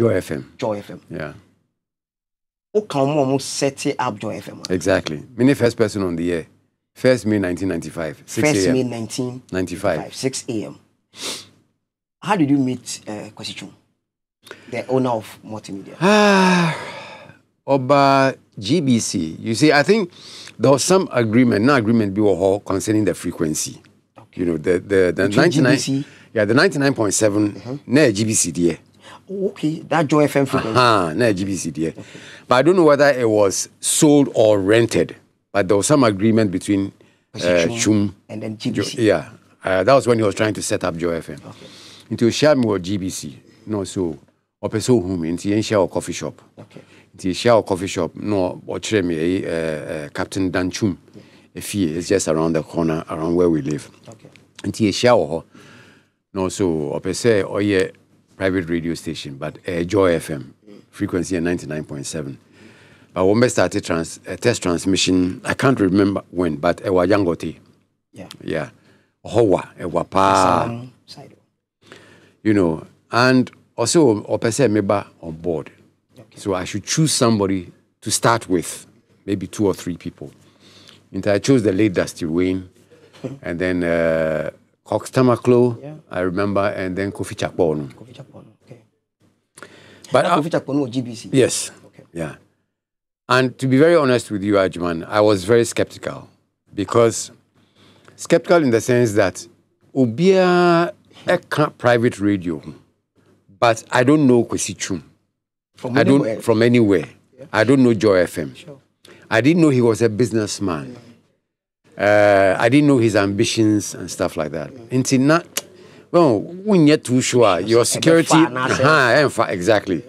Joy FM. Joy FM. Yeah. Who come on set up Joy FM? Exactly. Me the first person on the air. First May 1995. 6 First May 1995. 6 a.m. How did you meet uh, Kwasichum, the owner of multimedia? Ah, Oba GBC. You see, I think there was some agreement, no agreement, we were concerning the frequency. Okay. You know, the the, the 99. GBC? Yeah, the 99.7, uh-huh. E GBC, there. okay, that Joy FM frequency. Uh-huh, GBC, yeah. Okay. But I don't know whether it was sold or rented. But there was some agreement between uh, Chum and then GBC. Jo yeah, uh, that was when he was trying to set up Joy FM. Okay. Into share with GBC. No, so ɔpɛ person who into nti yɛnhyia coffee shop Into share or coffee shop na ɔkyerɛ me ɛyi eh, eh, captain If he is just around the corner around where we live nti yɛhyia or no, so ɔso person oh yeah private radio station, but uh, Joy FM, frequency at 99.7. But when we started trans, uh, test transmission, I can't remember when, but it was Yangote. Yeah. Yeah. Hoa, it was pa. You know, and also, a person member on board. Okay. So I should choose somebody to start with, maybe two or three people. And I chose the late Dusty Wayne, and then uh, Cox Tamaklo, yeah. I remember, and then Kofi Chakbono. Kofi but i of GBC. Yes. Okay. Yeah. And to be very honest with you, Ajman, I was very skeptical because skeptical in the sense that Ubia a private radio, but I don't know Kwesichum. From I don't from anywhere. Yeah. I don't know Joy FM. Sure. I didn't know he was a businessman. Yeah. Mm. Uh, I didn't know his ambitions and stuff like that. Yeah. Mm well, we you're too sure, your security, uh-huh, far, exactly.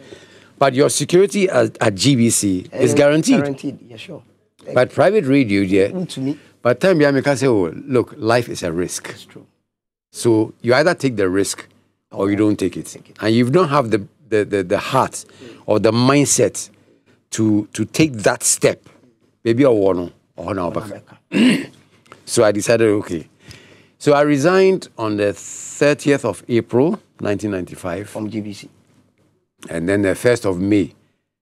But your security at, at GBC is guaranteed. Guaranteed, yeah, sure. But private radio, yeah. To me. But time behind me, can say, oh, look, life is a risk. It's true. So you either take the risk or you don't take it. take it. And you don't have the, the, the, the heart or the mindset to, to take that step. Maybe I want to. So I decided, okay, so I resigned on the 30th of April 1995. From GBC. And then the 1st of May